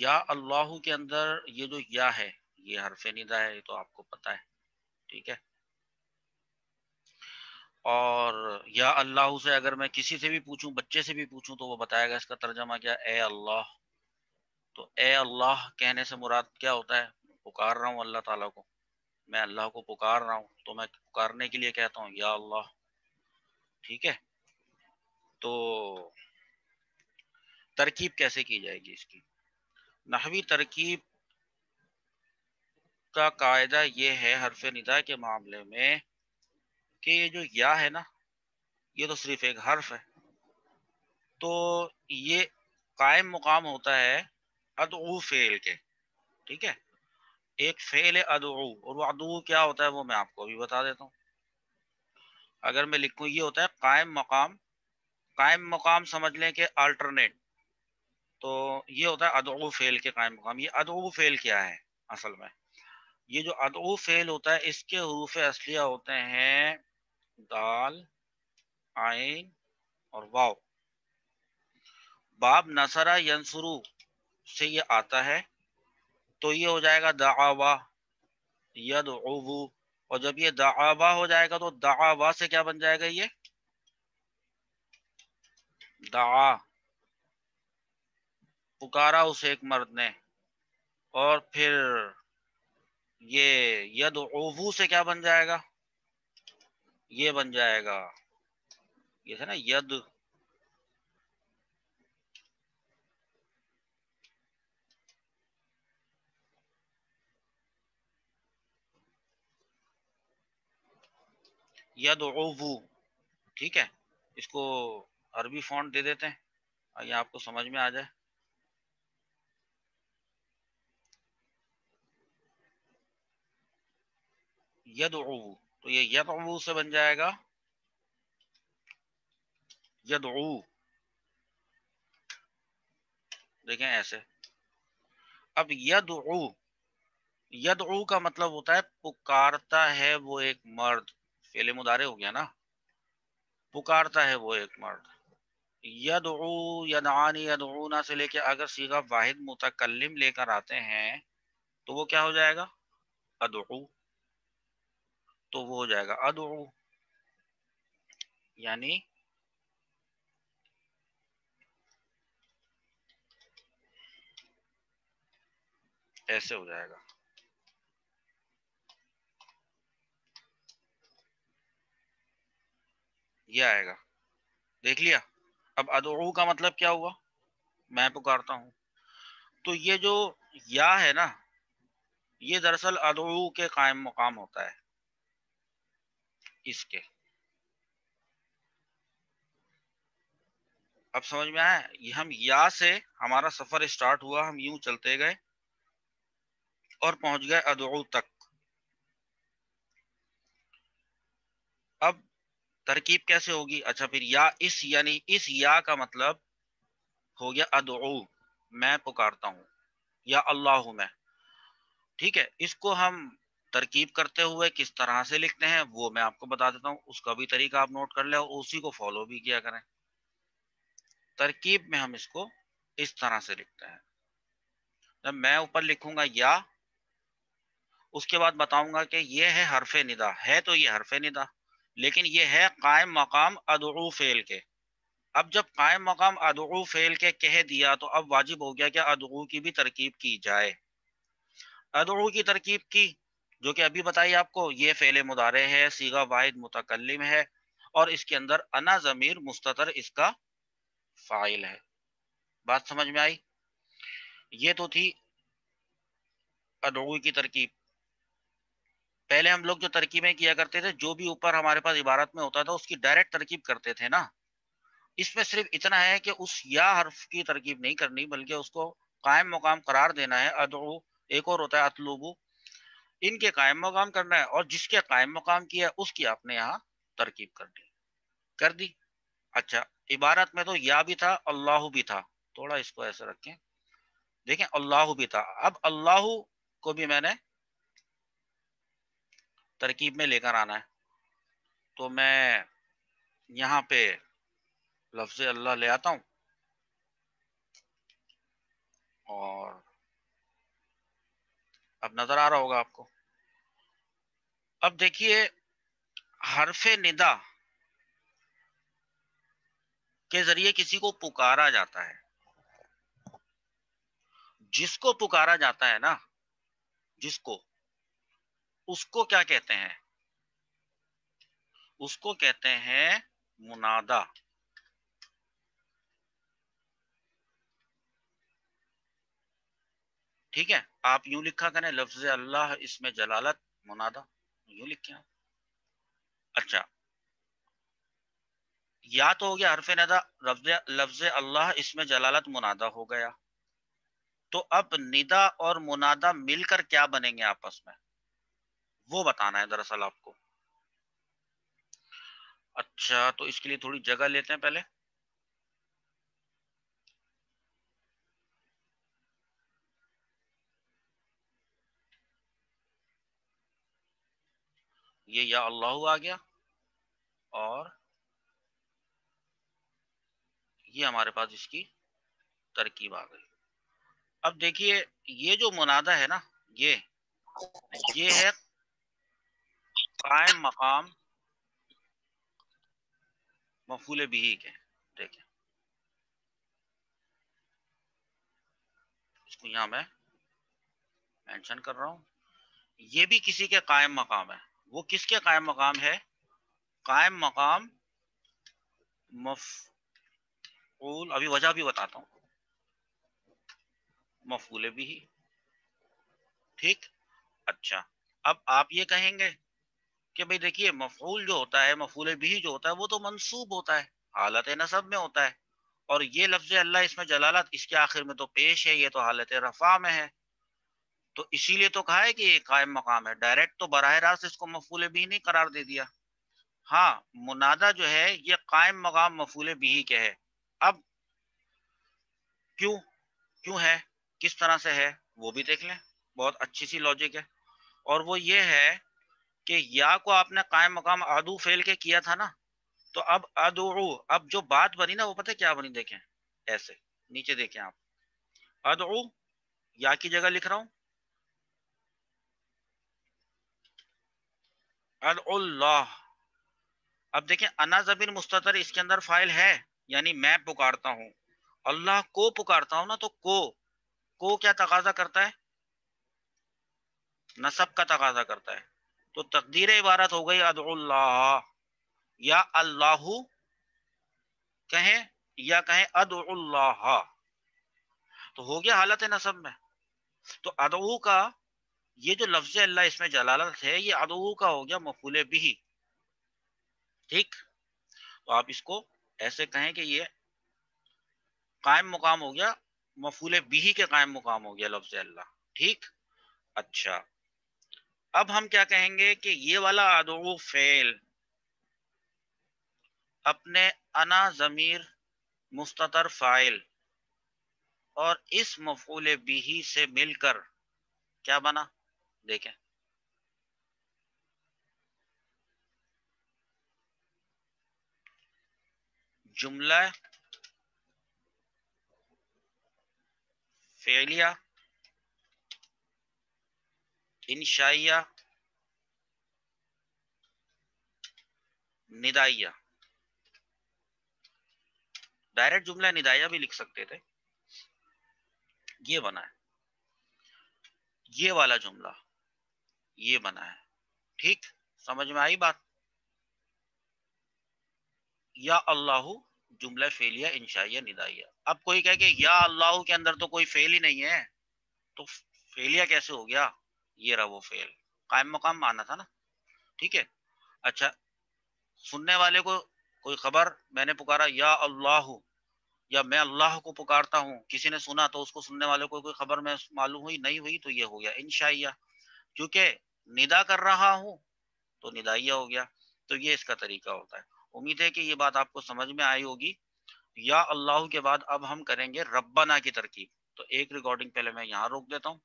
या अल्लाह के अंदर ये जो या है ये हरफे निदा है ये तो आपको पता है ठीक है और या अल्लाह से अगर मैं किसी से भी पूछूं बच्चे से भी पूछूं तो वो बताएगा इसका तर्जमा क्या ए अल्लाह तो ए अल्लाह कहने से मुराद क्या होता है पुकार रहा हूँ अल्लाह ताला को मैं अल्लाह को पुकार रहा हूँ तो मैं पुकारने के लिए कहता हूँ या अल्लाह ठीक है तो तरकीब कैसे की जाएगी इसकी नहवी तरकीब का कायदा ये है हरफ निदा के मामले में कि ये जो या है ना ये तो सिर्फ एक हर्फ है तो ये कायम मुकाम होता है अदऊ फेल के ठीक है एक फेल है अदऊ और वो अदऊ क्या होता है वो मैं आपको भी बता देता हूँ अगर मैं लिखूँ ये होता है कायम मकाम कायम मकाम समझ लें कि अल्टरनेट तो ये होता है अदो फेल के कायम मकाम ये अदो फेल क्या है असल में ये जो अदो फेल होता है इसके हरूफ असलिया होते हैं दाल आइन और वाव बाब नसरा यंसुरु से ये आता है तो ये हो जाएगा दावा यद और जब ये दावा हो जाएगा तो दावा से क्या बन जाएगा ये दा पुकारा उस एक मर्द ने और फिर ये यद ओवू से क्या बन जाएगा ये बन जाएगा ये था ना यद यद ओवू ठीक है इसको अरबी फॉन्ट दे देते हैं ये आपको समझ में आ जाए यद तो ये यद से बन जाएगा यद देखें ऐसे अब यद यद का मतलब होता है पुकारता है वो एक मर्द फेले मुदारे हो गया ना पुकारता है वो एक मर्द यद यदानी ना से लेके अगर सीधा वाहिद मुतकलम लेकर आते हैं तो वो क्या हो जाएगा अदू तो वो हो जाएगा अद यानी ऐसे हो जाएगा ये आएगा देख लिया अब अदू का मतलब क्या हुआ मैं पुकारता हूं तो ये जो या है ना ये दरअसल अदू के कायम मुकाम होता है इसके अब समझ में आया हम या से हमारा सफर स्टार्ट हुआ हम यूं चलते गए और पहुंच गए अदू तक अब तरकीब कैसे होगी अच्छा फिर या इस यानी इस या का मतलब हो गया अदू मैं पुकारता हूं या अल्लाह मैं ठीक है इसको हम तरकीब करते हुए किस तरह से लिखते हैं वो मैं आपको बता देता हूँ उसका भी तरीका आप नोट कर ले और उसी को फॉलो भी किया करें तरकीब में हम इसको इस तरह से लिखते हैं जब मैं ऊपर लिखूंगा या उसके बाद बताऊंगा कि ये है हरफ निदा है तो ये हरफ निदा लेकिन ये है कायम मकाम अदरू फेल के अब जब कायम मकाम अदरू फेल के कह दिया तो अब वाजिब हो गया कि अदरू की भी तरकीब की जाए अदरू की तरकीब की जो कि अभी बताइए आपको ये फेले मुदारे है सीगा वाहिद मुतकलम है और इसके अंदर अना जमीर मुस्तर इसका फाइल है बात समझ में आई ये तो थी अदोगी की तरकीब पहले हम लोग जो तरकीबें किया करते थे जो भी ऊपर हमारे पास इबारत में होता था उसकी डायरेक्ट तरकीब करते थे ना इसमें सिर्फ इतना है कि उस या हर्फ की तरकीब नहीं करनी बल्कि उसको कायम मुकाम करार देना है अदो एक और होता है अतलूबू इनके कायम मकाम करना है और जिसके कायम मकाम किया है उसकी आपने यहाँ तरकीब कर दी कर दी अच्छा इबारत में तो या भी था अल्लाह भी था थोड़ा इसको ऐसे रखें देखें अल्लाह भी था अब अल्लाह को भी मैंने तरकीब में लेकर आना है तो मैं यहाँ पे लफ्ज अल्लाह ले आता हूँ और अब नजर आ रहा होगा आपको अब देखिए हरफ निदा के जरिए किसी को पुकारा जाता है जिसको पुकारा जाता है ना जिसको उसको क्या कहते हैं उसको कहते हैं मुनादा ठीक है आप यूं लिखा करें लफ्ज अल्लाह इसमें जलालत मुनादा यूं लिखे आप अच्छा या तो हो गया हरफ नदा लफ्ज अल्लाह इसमें जलालत मुनादा हो गया तो अब निदा और मुनादा मिलकर क्या बनेंगे आपस में वो बताना है दरअसल आपको अच्छा तो इसके लिए थोड़ी जगह लेते हैं पहले ये या अल्लाह आ गया और ये हमारे पास इसकी तरकीब आ गई अब देखिए ये जो मुनादा है ना ये ये है कायम मकाम मफूल बिही के देखिए इसको यहां मैं मेंशन कर रहा हूं ये भी किसी के कायम मकाम है वो किसके कायम मकाम है कायम मकाम मफूल अभी वजह भी बताता हूँ मफूल भी ठीक अच्छा अब आप ये कहेंगे कि भाई देखिए मफूल जो होता है मफूल भी जो होता है वो तो मनसूब होता है हालत नसब में होता है और ये लफ्ज अल्लाह इसमें जलालत इसके आखिर में तो पेश है ये तो हालत रफा में है तो इसीलिए तो कहा है कि ये कायम मकाम है डायरेक्ट तो बरह रास्त इसको मफूल भी नहीं करार दे दिया हाँ मुनादा जो है ये कायम मकाम मफूल भी के है अब क्यों क्यों है किस तरह से है वो भी देख लें बहुत अच्छी सी लॉजिक है और वो ये है कि या को आपने कायम मकाम आदू फेल के किया था ना तो अब अदू अब जो बात बनी ना वो पता क्या बनी देखें ऐसे नीचे देखें आप अदू या की जगह लिख रहा हूं अब देखें अना जबीर मुस्तर इसके अंदर फाइल है यानी मैं पुकारता हूं अल्लाह को पुकारता हूं ना तो को को क्या तकाजा करता है नसब का तकाजा करता है तो तकदीर इबारत हो गई अदुल्लाह या अल्लाह कहे या कहे अदुल्लाह तो हो गया हालत है नसब में तो अदऊ का ये जो लफ्ज अल्लाह इसमें जलालत है ये अदू का हो गया मफूल बिही ठीक तो आप इसको ऐसे कहें कि ये कायम मुकाम हो गया मफूल बिही के कायम मुकाम हो गया लफ्ज अल्लाह ठीक अच्छा अब हम क्या कहेंगे कि ये वाला अदू फेल अपने अना जमीर मुस्तर फाइल और इस मफूल बिही से मिलकर क्या बना देखें जुमला फेलिया इंशाइया निदाइया डायरेक्ट जुमला निदाइया भी लिख सकते थे ये बना है ये वाला जुमला ये बना है ठीक समझ में आई बात या अल्लाह जुमला फेलिया इंशाइया निदाइया अब कोई कह के या अल्लाह के अंदर तो कोई फेल ही नहीं है तो फेलिया कैसे हो गया ये रहा वो फेल कायम मकाम माना था ना ठीक है अच्छा सुनने वाले को कोई खबर मैंने पुकारा या अल्लाह या मैं अल्लाह को पुकारता हूँ किसी ने सुना तो उसको सुनने वाले को कोई खबर में मालूम हुई नहीं हुई तो ये हो गया इनशाइया क्योंकि निदा कर रहा हूं तो निदाइया हो गया तो ये इसका तरीका होता है उम्मीद है कि ये बात आपको समझ में आई होगी या अल्लाह के बाद अब हम करेंगे रब्बाना की तरकीब तो एक रिकॉर्डिंग पहले मैं यहाँ रोक देता हूँ